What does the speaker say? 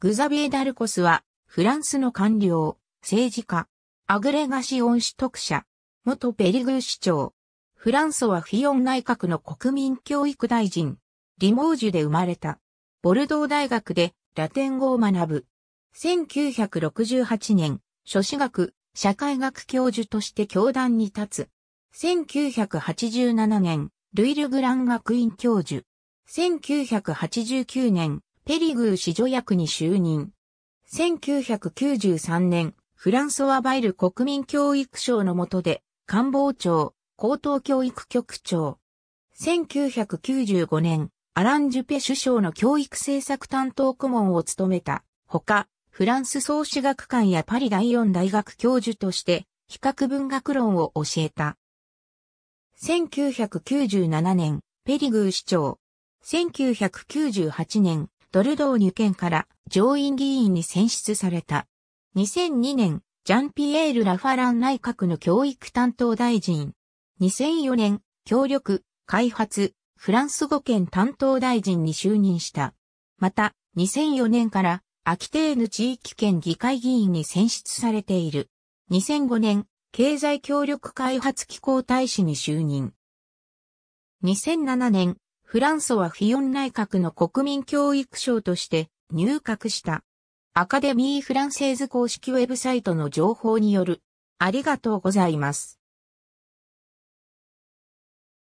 グザビエ・ダルコスは、フランスの官僚、政治家、アグレガシオン取得者、元ペリグー市長、フランソワ・フィオン内閣の国民教育大臣、リモージュで生まれた、ボルドー大学でラテン語を学ぶ。1968年、諸子学、社会学教授として教壇に立つ。1987年、ルイル・グラン学院教授。1989年、ペリグー市女役に就任。1993年、フランソワ・バイル国民教育省の下で、官房長、高等教育局長。1995年、アラン・ジュペ首相の教育政策担当顧問を務めた。ほか、フランス総史学館やパリ第四大学教授として、比較文学論を教えた。1997年、ペリグー市長。1998年、ドルドーニュ県から上院議員に選出された。2002年、ジャンピエール・ラファラン内閣の教育担当大臣。2004年、協力、開発、フランス語圏担当大臣に就任した。また、2004年から、アキテーヌ地域圏議会議員に選出されている。2005年、経済協力開発機構大使に就任。2007年、フランソワ・フィヨン内閣の国民教育省として入閣した。アカデミー・フランセーズ公式ウェブサイトの情報による。ありがとうございます。